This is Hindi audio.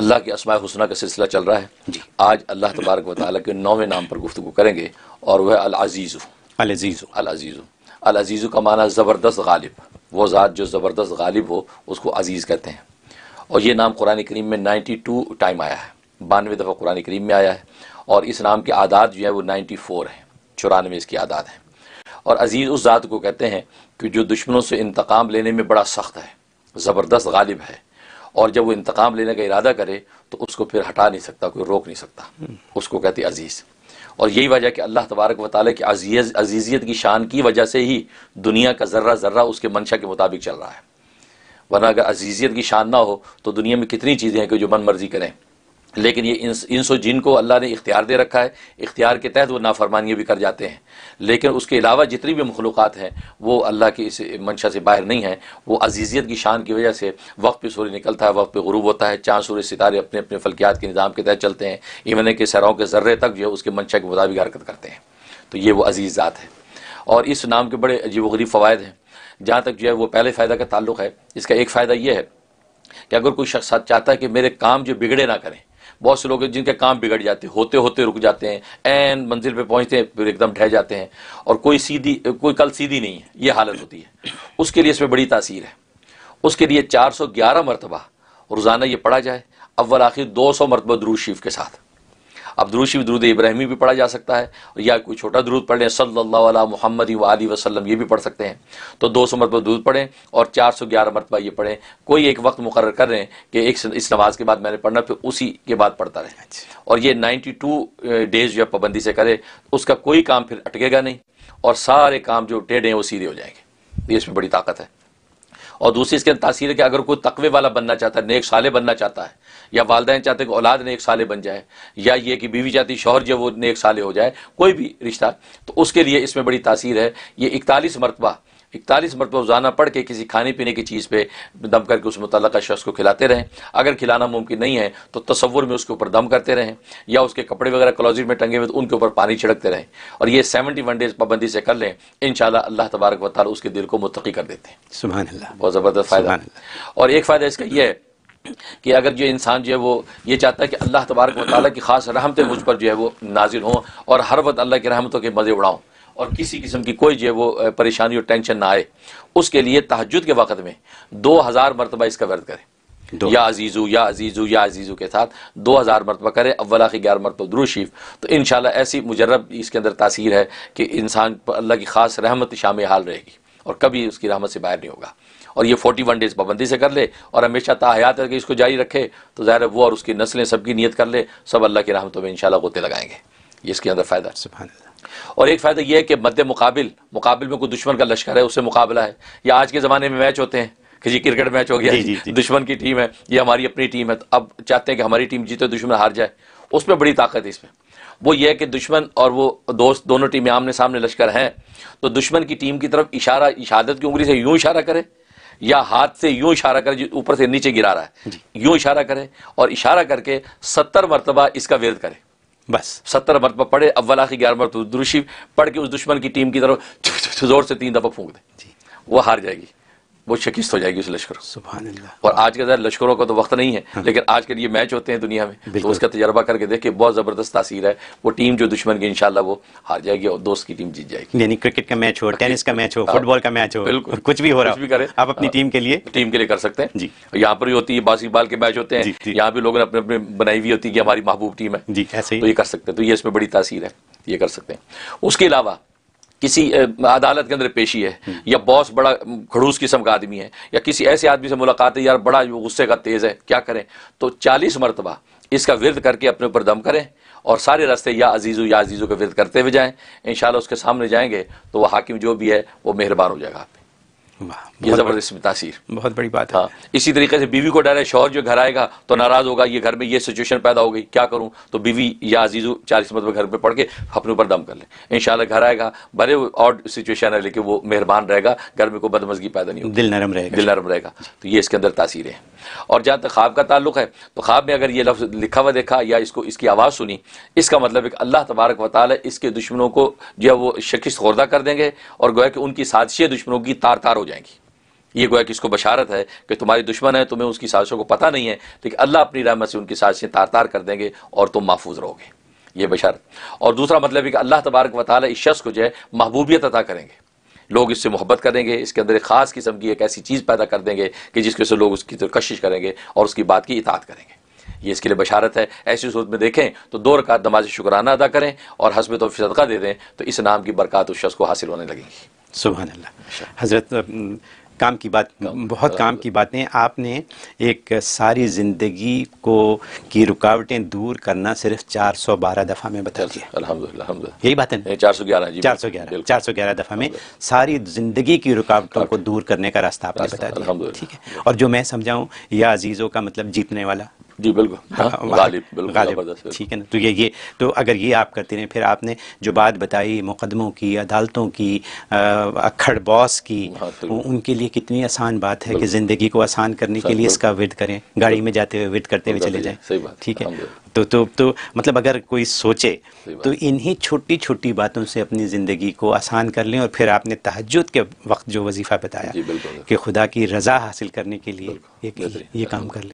अल्लाह के असमाय हुसना का सिलसिला चल रहा है जी आज अल्लाह तबारक वाली के नौवें नाम पर गुफ्तु करेंगे और वह अलाजीज़ अज़ीज़ो अलाजीज़ अलाजीज़ का माना ज़बरदस्त गालिब वो ज़ात जो ज़बरदस्त गालिब हो उसको अजीज़ कहते हैं और ये नाम कुरान करीम में नाइन्टी टू टाइम आया है बानवे दफ़ा कुरान करीम में आया है और इस नाम की आदात जो है वो नाइन्टी फोर है चौरानवे इसकी आदात है और अजीज़ उस ज़ात को कहते हैं कि जो दुश्मनों से इंतकाम लेने में बड़ा सख्त है ज़बरदस्त गालिब है और जब वो इंतकाम लेने का इरादा करे तो उसको फिर हटा नहीं सकता कोई रोक नहीं सकता उसको कहते अजीज़ और यही वजह कि अल्लाह तबारक व ताली की अजीज़ अजीज़ियत की शान की वजह से ही दुनिया का ज़र्रा ज़र्रा उसके मंशा के मुताबिक चल रहा है वरना अगर अजीज़ियत की शान ना हो तो दुनिया में कितनी चीज़ें हैं कि जो मन मर्जी करें लेकिन ये इंस और जिन को अल्लाह ने इख्तियार दे रखा है इख्तियार के तहत वो नाफरमानियाँ भी कर जाते हैं लेकिन उसके अलावा जितनी भी मखलूक़ात हैं वो अल्लाह की इस मंशा से बाहर नहीं है वो अजीज़ियत की शान की वजह से वक्त पर सूर्य निकलता है वक्त पर गरूब होता है चाँद सूर्य सितारे अपने अपने फल्कियात के निज़ाम के तहत चलते हैं इवन के सराओं के ज़र्रे तक जो है उसके मंशा के मुताबिक हरकत करते हैं तो ये वो अजीज़ ज़ात है और इस नाम के बड़े अजीब वरीब फ़वाद हैं जहाँ तक जो है वो पहले फ़ायदा का ताल्लुक है इसका एक फ़ायदा ये है कि अगर कोई शख्स चाहता है कि मेरे काम जो बिगड़े ना करें बहुत से लोग हैं जिनके काम बिगड़ जाते होते होते रुक जाते हैं एन मंजिल पे पहुंचते हैं फिर एकदम ढह जाते हैं और कोई सीधी कोई कल सीधी नहीं है ये हालत होती है उसके लिए इसमें बड़ी तासीर है उसके लिए चार सौ ग्यारह मरतबा रोज़ाना ये पढ़ा जाए अव्वल आखिर दो सौ मरतबा दरूज शरीफ के साथ अब दुरुशी दुरुद इब्राहिमी भी पढ़ा जा सकता है या कोई छोटा दरूद पढ़ लें सल्ला मोहम्मद वाली वसलम ये भी पढ़ सकते हैं तो दो सौ मरतबा दूध पढ़ें और चार सौ ग्यारह मरतबा ये पढ़ें कोई एक वक्त मुकर कर रहे हैं कि एक इस नमाज के बाद मैंने पढ़ना फिर उसी के बाद पढ़ता रहें अच्छा। और ये नाइन्टी टू डेज जो है पाबंदी से करें उसका कोई काम फिर अटकेगा नहीं और सारे काम जो टेढ़े हैं वो सीधे हो जाएंगे ये इसमें बड़ी ताकत है और दूसरी इसके अंदर तासीर है कि अगर कोई तकवे वाला बनना चाहता है नेक साले बनना चाहता है या वालदेन चाहते हैं कि औलाद नेक साले बन जाए या ये कि बीवी चाहती शोहर जो वो नेक साले हो जाए कोई भी रिश्ता तो उसके लिए इसमें बड़ी तासीर है ये इकतालीस मरतबा इकतालीस मरतबा रोज़ाना पढ़ के किसी खाने पीने की चीज़ पर दम करके उस मुतल शख्स को खिलाते रहें अगर खिलाना मुमकिन नहीं है तो तस्वुर में उसके ऊपर दम करते रहें या उसके कपड़े वगैरह क्लॉजिट में टंगे हुए तो उनके ऊपर पानी छिड़कते रहें और ये सेवेंटी वन डेज़ पाबंदी से कर लें इन अल्लाह तबारक वाल उसके दिल को मुतकी कर देते हैं सुबह बहुत ज़बरदस्त फ़ायदा और एक फ़ायदा इसका यह है कि अगर जो इंसान जो है वो ये चाहता है कि अल्लाह तबारक वाली की ख़ास रहमतें मुझ पर जो है वो नाजिल हों और हर वक्त अल्लाह की रहमतों के मज़े उड़ाऊँ और किसी किस्म की कोई जो है वो परेशानी और टेंशन ना आए उसके लिए तहजद के वक्त में दो हज़ार मरतबा इसका वर्द करें या अजीज़ू या अजीज़ू या अजीज़ू के साथ दो हज़ार मरतबा करें अव्वला की ग्यारह मरतब द्रूशीफ तो इन ऐसी मुजरब इसके अंदर तासीर है कि इंसान पर अल्लाह की खास रहमत शाम हाल रहेगी और कभी उसकी रहमत से बाहर नहीं होगा और ये फोर्टी वन डेज़ पाबंदी से कर ले और हमेशा ताहयात करके इसको जारी रखे तो ज़ाहिर वो और उसकी नस्लें सबकी नीयत कर ले सब अल्लाह की रहमतों में इन शाला गोते लगाएंगे ये इसके अंदर फ़ायदा सुबह और एक फ़ायदा यह है कि मध्य मुकाबिल मुकाबिल में कोई दुश्मन का लश्कर है उससे मुकाबला है या आज के ज़माने में मैच होते हैं कि जी क्रिकेट मैच हो गया जी, जी, जी। दुश्मन की टीम है ये हमारी अपनी टीम है तो अब चाहते हैं कि हमारी टीम जीते दुश्मन हार जाए उसमें बड़ी ताकत है इसमें वो ये है कि दुश्मन और वो दोस्त दोनों टीमें आमने सामने लश्कर हैं तो दुश्मन की टीम की तरफ इशारा शहादत की उंगली से यूं इशारा करे या हाथ से यूं इशारा करे जो ऊपर से नीचे गिरा रहा है यूं इशारा करे और इशारा करके सत्तर मरतबा इसका विरोध करे बस सत्तर मरतबा पढ़े अव्वल आखिर ग्यारह मरत दुरुशी पढ़ के उस दुश्मन की टीम की तरफ जोर से तीन दफा फूक दे वो हार जाएगी वो शिकस्त हो जाएगी उस लश्कर और आज के दर लश्करों का तो वक्त नहीं है हाँ। लेकिन आज के लिए मैच होते हैं दुनिया में तो उसका तजर्बा करके देखिए बहुत ज़बरदस्त तासीर है वो टीम जो दुश्मन की इनशाला वो हार जाएगी और दोस्त की टीम जीत जाएगी यानी क्रिकेट का मैच हो टेनिस का मैच हो फुटबॉल का मैच हो बिल्कुल कुछ भी हो रहा है आप अपनी हाँ। टीम के लिए टीम के लिए कर सकते हैं जी यहाँ पर भी होती है बास्केटबॉल के मैच होते हैं यहाँ भी लोगों ने अपने अपने बनाई हुई होती है कि हमारी महबूब टीम है तो ये कर सकते हैं तो ये इसमें बड़ी तासीर है ये कर सकते हैं उसके अलावा किसी अदालत के अंदर पेशी है हम्म। या बॉस बड़ा खड़ूस किस्म का आदमी है या किसी ऐसे आदमी से मुलाकात है यार बड़ा गुस्से का तेज़ है क्या करें तो चालीस मरतबा इसका विरद करके अपने ऊपर दम करें और सारे रास्ते या अजीज़ो या अजीज़ों का विरद करते हुए जाएँ इन उसके सामने जाएंगे तो वह हाकिम जो भी है वो मेहरबान हो जाएगा आप वाह ये जबरदस्त तासीर बहुत बड़ी बात है हाँ इसी तरीके से बीवी को डर है शोहर जो घर आएगा तो हम्म। नाराज होगा ये घर में ये सिचुएशन पैदा हो गई क्या करूं तो बीवी या अजीजू चालीस मतलब घर में पढ़ के अपने ऊपर दम कर लें इन घर आएगा भले और सिचुएशन है लेकिन वो मेहरबान रहेगा घर में कोई बदमजगी पैदा नहीं होगी दिल नरम रहेगा दिल नरम रहेगा तो ये इसके अंदर तासीर है और जहाँ तक ख्वाब का ताल्लुक है तो ख्वाब में अगर ये लफ्ज़ लिखा हुआ देखा या इसको इसकी आवाज़ सुनी इसका मतलब एक अल्लाह तबारक वाल इसके दुश्मनों को जो है वो शिकस्त खोर्दा कर देंगे और गोया कि उनकी साजिशें दुश्मनों की तार तार हो जाएंगी ये गोया कि इसको बशारत है कि तुम्हारी दुश्मन है तुम्हें उसकी साजिशों को पता नहीं है लेकिन अल्लाह अपनी रहमत से उनकी साजिशें तार तार कर देंगे और तुम महफूज रहोगे ये बशारत और दूसरा मतलब है कि अल्लाह तबारक वाल इस शख्स को जो है महबूबियत अदा करेंगे लोग इससे मोहब्बत करेंगे इसके अंदर एक ख़ास किस्म की एक ऐसी चीज़ पैदा कर देंगे कि जिसके से लोग उसकी तो कशिश करेंगे और उसकी बात की इतात करेंगे ये इसके लिए बशारत है ऐसी सूरत में देखें तो दो रकात नमाज शुक्राना अदा करें और हसब तो सदका दे दें तो इस नाम की बरकत उस शख्स को हासिल होने लगेंगी सुबह अल्लाह हज़रत काम की बात काम, बहुत काम की बातें आपने एक सारी ज़िंदगी को की रुकावटें दूर करना सिर्फ 412 दफ़ा में बता दिया अल्हम्दुलिल्लाह यही बात है चार सौ ग्यारह चार सौ ग्यारह चार सौ ग्यारह दफ़ा में सारी ज़िंदगी की रुकावटों को दूर करने का रास्ता आपने बता दिया ठीक है और जो मैं समझाऊँ या अजीज़ों का मतलब जीतने वाला जी बिल्कुल हाँ, हाँ, गालिब बिल्कुल ठीक है ना तो ये ये तो अगर ये आप करते रहे फिर आपने जो बात बताई मुकदमों की अदालतों की अखड़ बॉस की हाँ, उनके लिए कितनी आसान बात है कि ज़िंदगी को आसान करने के लिए इसका विद करें गाड़ी में जाते हुए विद करते हुए चले जाए ठीक है तो तो तो मतलब अगर कोई सोचे तो इन्हीं छोटी छोटी बातों से अपनी ज़िंदगी को आसान कर लें और फिर आपने तहजद के वक्त जो वजीफ़ा बताया कि खुदा की रज़ा हासिल करने के लिए ये काम कर लें